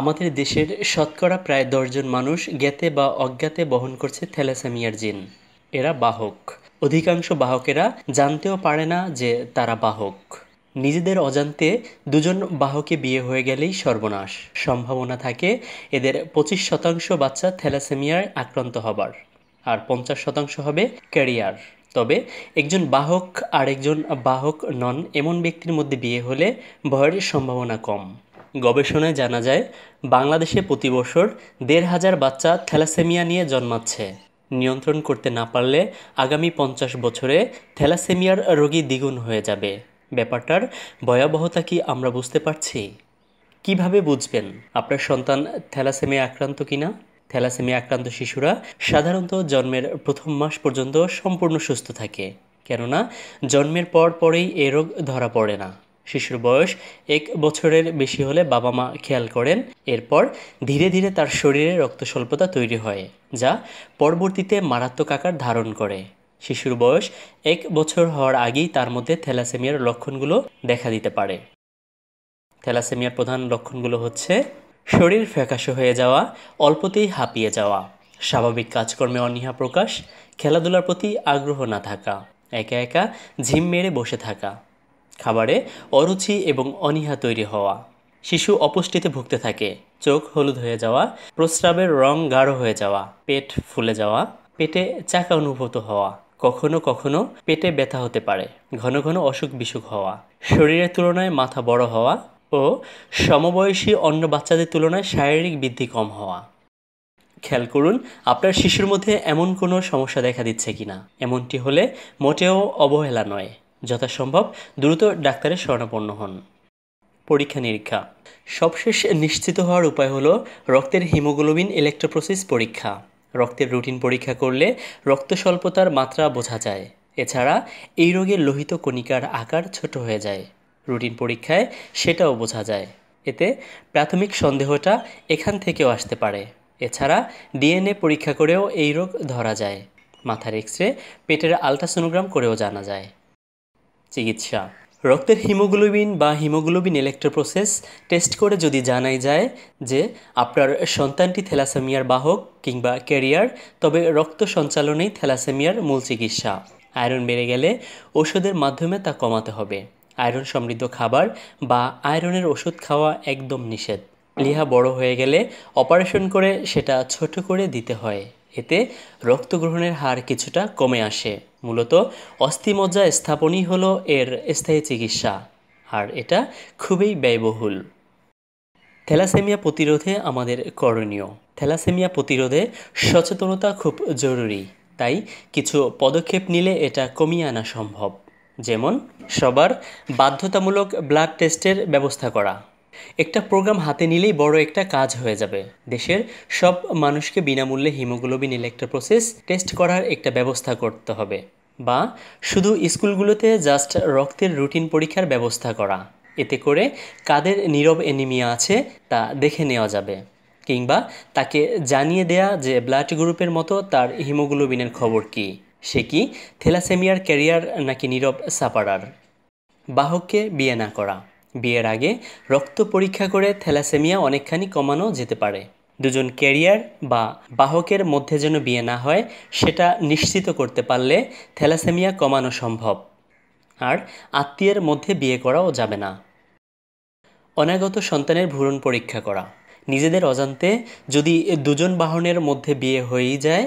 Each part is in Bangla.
আমাদের দেশের শতকরা প্রায় দশজন মানুষ জ্ঞাতে বা অজ্ঞাতে বহন করছে থ্যালাসেমিয়ার জিন এরা বাহক অধিকাংশ বাহকেরা জানতেও পারে না যে তারা বাহক নিজেদের অজান্তে দুজন বাহকে বিয়ে হয়ে গেলেই সর্বনাশ সম্ভাবনা থাকে এদের পঁচিশ শতাংশ বাচ্চা থ্যালাসেমিয়ায় আক্রান্ত হবার আর পঞ্চাশ শতাংশ হবে ক্যারিয়ার তবে একজন বাহক আর একজন বাহক নন এমন ব্যক্তির মধ্যে বিয়ে হলে ভয়ের সম্ভাবনা কম গবেষণায় জানা যায় বাংলাদেশে প্রতি বছর দেড় হাজার বাচ্চা থ্যালাসেমিয়া নিয়ে জন্মাচ্ছে নিয়ন্ত্রণ করতে না পারলে আগামী পঞ্চাশ বছরে থ্যালাসেমিয়ার রোগী দ্বিগুণ হয়ে যাবে ব্যাপারটার ভয়াবহতা কি আমরা বুঝতে পারছি কিভাবে বুঝবেন আপনার সন্তান থ্যালাসেমিয়া আক্রান্ত কিনা থ্যালাসেমিয়া আক্রান্ত শিশুরা সাধারণত জন্মের প্রথম মাস পর্যন্ত সম্পূর্ণ সুস্থ থাকে কেননা জন্মের পর পরেই এ রোগ ধরা পড়ে না শিশুর বয়স এক বছরের বেশি হলে বাবা মা খেয়াল করেন এরপর ধীরে ধীরে তার শরীরে রক্ত স্বল্পতা তৈরি হয় যা পরবর্তীতে মারাত্মক আকার ধারণ করে শিশুর বয়স এক বছর হওয়ার আগেই তার মধ্যে থ্যালাসেমিয়ার লক্ষণগুলো দেখা দিতে পারে থ্যালাসেমিয়ার প্রধান লক্ষণগুলো হচ্ছে শরীর ফ্যাকাশে হয়ে যাওয়া অল্পতেই হাঁপিয়ে যাওয়া স্বাভাবিক কাজকর্মে অনীহা প্রকাশ খেলাধুলার প্রতি আগ্রহ না থাকা একা একা ঝিম মেরে বসে থাকা খাবারে অরুচি এবং অনীহা তৈরি হওয়া শিশু অপুষ্টিতে ভুগতে থাকে চোখ হলুদ হয়ে যাওয়া প্রস্রাবের রং গাঢ় হয়ে যাওয়া পেট ফুলে যাওয়া পেটে চাকা অনুভূত হওয়া কখনো কখনো পেটে ব্যথা হতে পারে ঘন ঘন অসুখ বিসুখ হওয়া শরীরের তুলনায় মাথা বড় হওয়া ও সমবয়সী অন্য বাচ্চাদের তুলনায় শারীরিক বৃদ্ধি কম হওয়া খেয়াল করুন আপনার শিশুর মধ্যে এমন কোনো সমস্যা দেখা দিচ্ছে কিনা এমনটি হলে মোটেও অবহেলা নয় যথাসম্ভব দ্রুত ডাক্তারের শরণাপন্ন হন পরীক্ষা নিরীক্ষা সবশেষ নিশ্চিত হওয়ার উপায় হলো রক্তের হিমোগ্লোবিন ইলেকট্রোপ্রোসিস পরীক্ষা রক্তের রুটিন পরীক্ষা করলে রক্ত স্বল্পতার মাত্রা বোঝা যায় এছাড়া এই রোগের লোহিত কণিকার আকার ছোট হয়ে যায় রুটিন পরীক্ষায় সেটাও বোঝা যায় এতে প্রাথমিক সন্দেহটা এখান থেকেও আসতে পারে এছাড়া ডিএনএ পরীক্ষা করেও এই রোগ ধরা যায় মাথার এক্স রে পেটের আলট্রাসোনোগ্রাম করেও জানা যায় চিকিৎসা রক্তের হিমোগ্লোবিন বা হিমোগ্লোবিন ইলেকট্রোপ্রসেস টেস্ট করে যদি জানাই যায় যে আপনার সন্তানটি থ্যালাসেমিয়ার বাহক কিংবা ক্যারিয়ার তবে রক্ত সঞ্চালনেই থ্যালাসেমিয়ার মূল চিকিৎসা আয়রন বেড়ে গেলে ওষুধের মাধ্যমে তা কমাতে হবে আয়রন সমৃদ্ধ খাবার বা আয়রনের ওষুধ খাওয়া একদম নিষেধ লিহা বড় হয়ে গেলে অপারেশন করে সেটা ছোট করে দিতে হয় এতে রক্ত গ্রহণের হার কিছুটা কমে আসে মূলত অস্থিমজ্জা স্থাপনই হল এর স্থায়ী চিকিৎসা আর এটা খুবই ব্যয়বহুল থ্যালাসেমিয়া প্রতিরোধে আমাদের করণীয় থ্যালাসেমিয়া প্রতিরোধে সচেতনতা খুব জরুরি তাই কিছু পদক্ষেপ নিলে এটা কমিয়ে আনা সম্ভব যেমন সবার বাধ্যতামূলক ব্লাড টেস্টের ব্যবস্থা করা একটা প্রোগ্রাম হাতে নিলেই বড় একটা কাজ হয়ে যাবে দেশের সব মানুষকে বিনামূল্যে হিমোগ্লোবিন ইলেকট্রোপ্রোসেস টেস্ট করার একটা ব্যবস্থা করতে হবে বা শুধু স্কুলগুলোতে জাস্ট রক্তের রুটিন পরীক্ষার ব্যবস্থা করা এতে করে কাদের নীরব এনিমিয়া আছে তা দেখে নেওয়া যাবে কিংবা তাকে জানিয়ে দেয়া যে ব্লাড গ্রুপের মতো তার হিমোগ্লোবিনের খবর কি সে কি থেলাসেমিয়ার ক্যারিয়ার নাকি নীরব সাপারার বাহককে বিয়ে না করা বিয়ের আগে রক্ত পরীক্ষা করে থ্যালাসেমিয়া অনেকখানি কমানো যেতে পারে দুজন ক্যারিয়ার বা বাহকের মধ্যে যেন বিয়ে না হয় সেটা নিশ্চিত করতে পারলে থ্যালাসেমিয়া কমানো সম্ভব আর আত্মীয়ের মধ্যে বিয়ে করাও যাবে না অনাগত সন্তানের ভ্রূণ পরীক্ষা করা নিজেদের অজান্তে যদি দুজন বাহনের মধ্যে বিয়ে হয়েই যায়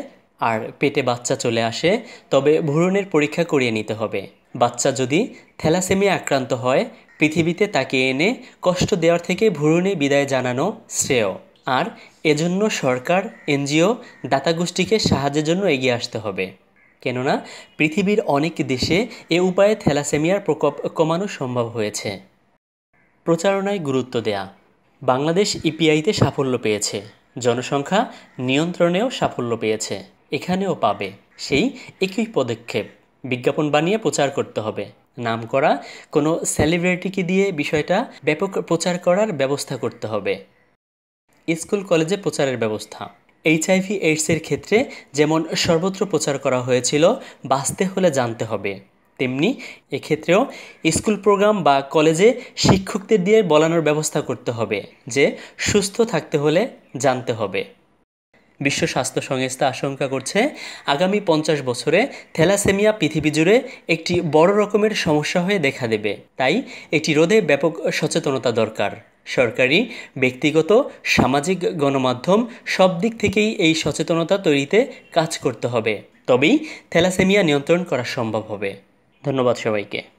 আর পেটে বাচ্চা চলে আসে তবে ভ্রূণের পরীক্ষা করিয়ে নিতে হবে বাচ্চা যদি থ্যালাসেমিয়া আক্রান্ত হয় পৃথিবীতে তাকে এনে কষ্ট দেওয়ার থেকে ভুরুনে বিদায় জানানো শ্রেয় আর এজন্য সরকার এনজিও দাতাগোষ্ঠীকে সাহায্যের জন্য এগিয়ে আসতে হবে কেননা পৃথিবীর অনেক দেশে এ উপায়ে থ্যালাসেমিয়ার প্রকোপ কমানো সম্ভব হয়েছে প্রচারণায় গুরুত্ব দেয়া বাংলাদেশ ইপিআইতে সাফল্য পেয়েছে জনসংখ্যা নিয়ন্ত্রণেও সাফল্য পেয়েছে এখানেও পাবে সেই একই পদক্ষেপ বিজ্ঞাপন বানিয়ে প্রচার করতে হবে নাম করা কোনো সেলিব্রিটিকে দিয়ে বিষয়টা ব্যাপক প্রচার করার ব্যবস্থা করতে হবে স্কুল কলেজে প্রচারের ব্যবস্থা এইচআইভি এইডসের ক্ষেত্রে যেমন সর্বত্র প্রচার করা হয়েছিল বাঁচতে হলে জানতে হবে তেমনি এক্ষেত্রেও স্কুল প্রোগ্রাম বা কলেজে শিক্ষকদের দিয়ে বলানোর ব্যবস্থা করতে হবে যে সুস্থ থাকতে হলে জানতে হবে বিশ্ব স্বাস্থ্য সংস্থা আশঙ্কা করছে আগামী পঞ্চাশ বছরে থ্যালাসেমিয়া পৃথিবী জুড়ে একটি বড় রকমের সমস্যা হয়ে দেখা দেবে তাই এটি রোধে ব্যাপক সচেতনতা দরকার সরকারি ব্যক্তিগত সামাজিক গণমাধ্যম সব দিক থেকেই এই সচেতনতা তৈরিতে কাজ করতে হবে তবেই থ্যালাসেমিয়া নিয়ন্ত্রণ করা সম্ভব হবে ধন্যবাদ সবাইকে